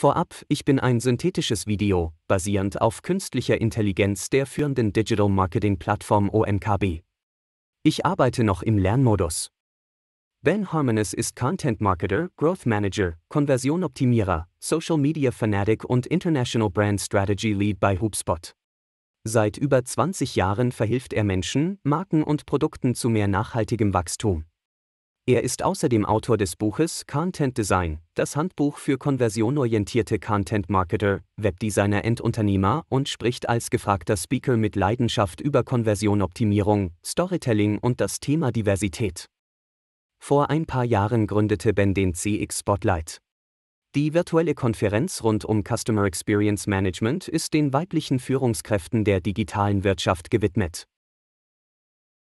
Vorab, ich bin ein synthetisches Video, basierend auf künstlicher Intelligenz der führenden Digital Marketing Plattform OMKB. Ich arbeite noch im Lernmodus. Ben Harmonis ist Content Marketer, Growth Manager, Konversion Optimierer, Social Media Fanatic und International Brand Strategy Lead bei HubSpot. Seit über 20 Jahren verhilft er Menschen, Marken und Produkten zu mehr nachhaltigem Wachstum. Er ist außerdem Autor des Buches Content Design, das Handbuch für konversionorientierte Content Marketer, Webdesigner und Unternehmer und spricht als gefragter Speaker mit Leidenschaft über Konversionoptimierung, Storytelling und das Thema Diversität. Vor ein paar Jahren gründete Ben den CX Spotlight. Die virtuelle Konferenz rund um Customer Experience Management ist den weiblichen Führungskräften der digitalen Wirtschaft gewidmet.